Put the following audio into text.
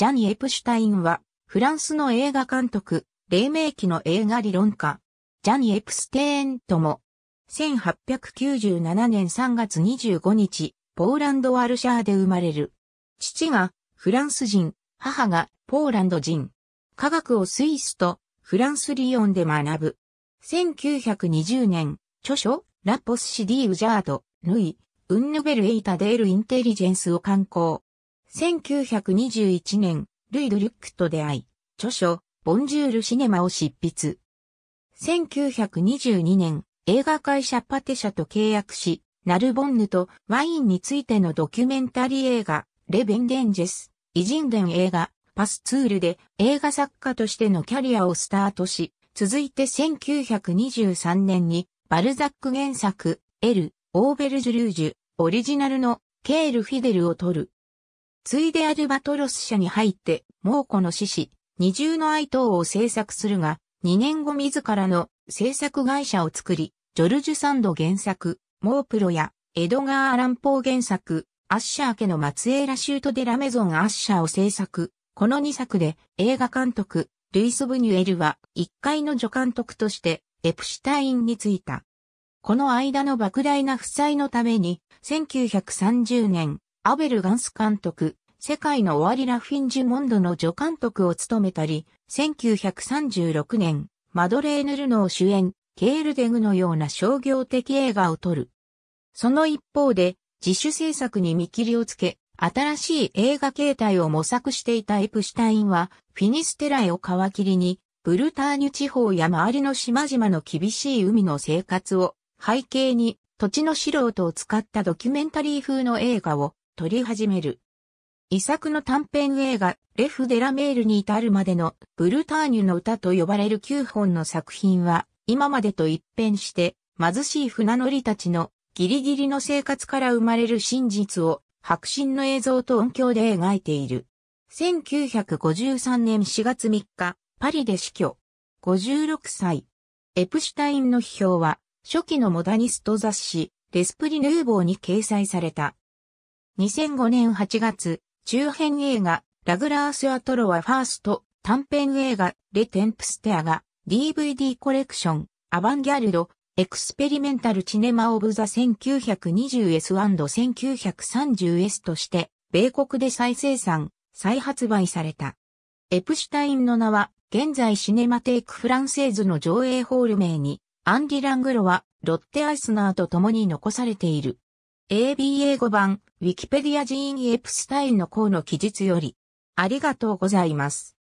ジャニ・エプシュタインは、フランスの映画監督、黎明期の映画理論家、ジャニ・エプステーンとも、1897年3月25日、ポーランド・ワルシャーで生まれる。父がフランス人、母がポーランド人。科学をスイスとフランスリヨンで学ぶ。1920年、著書、ラポス・シディ・ウジャード、ヌイ、ウンヌベル・エイタ・デール・インテリジェンスを刊行。1921年、ルイ・ドリュックと出会い、著書、ボンジュール・シネマを執筆。1922年、映画会社パテ社と契約し、ナルボンヌとワインについてのドキュメンタリー映画、レ・ベンデンジェス、偉人伝映画、パスツールで映画作家としてのキャリアをスタートし、続いて1923年に、バルザック原作、エル、オーベルジュルージュ、オリジナルの、ケール・フィデルを撮る。ついでアルバトロス社に入って、猛虎の獅子、二重の愛等を制作するが、2年後自らの制作会社を作り、ジョルジュ・サンド原作、モープロや、エドガー・アランポー原作、アッシャー家の末裔ラシュート・デ・ラメゾン・アッシャーを制作。この2作で映画監督、ルイス・ブニュエルは1階の助監督としてエプシュタインに就いた。この間の莫大な負債のために、1930年、アベル・ガンス監督、世界の終わりラフィンジュモンドの助監督を務めたり、1936年、マドレーヌ・ルノー主演、ケールデグのような商業的映画を撮る。その一方で、自主制作に見切りをつけ、新しい映画形態を模索していたエプシュタインは、フィニステライを皮切りに、ブルターニュ地方や周りの島々の厳しい海の生活を背景に、土地の素人を使ったドキュメンタリー風の映画を撮り始める。遺作の短編映画、レフ・デラメールに至るまでのブルターニュの歌と呼ばれる9本の作品は、今までと一変して、貧しい船乗りたちのギリギリの生活から生まれる真実を、白真の映像と音響で描いている。1953年4月3日、パリで死去。56歳。エプシュタインの批評は、初期のモダニスト雑誌、レスプリ・ヌーボーに掲載された。2005年8月、中編映画、ラグラース・アトロはファースト、短編映画、レ・テンプステアが、DVD コレクション、アバンギャルド、エクスペリメンタル・チネマ・オブ・ザ・ 1920S&1930S として、米国で再生産、再発売された。エプシュタインの名は、現在シネマテイク・フランセーズの上映ホール名に、アンディ・ラングロは、ロッテ・アイスナーと共に残されている。ABA5 番、ウィキペディアジーン・エプスタインの項の記述より、ありがとうございます。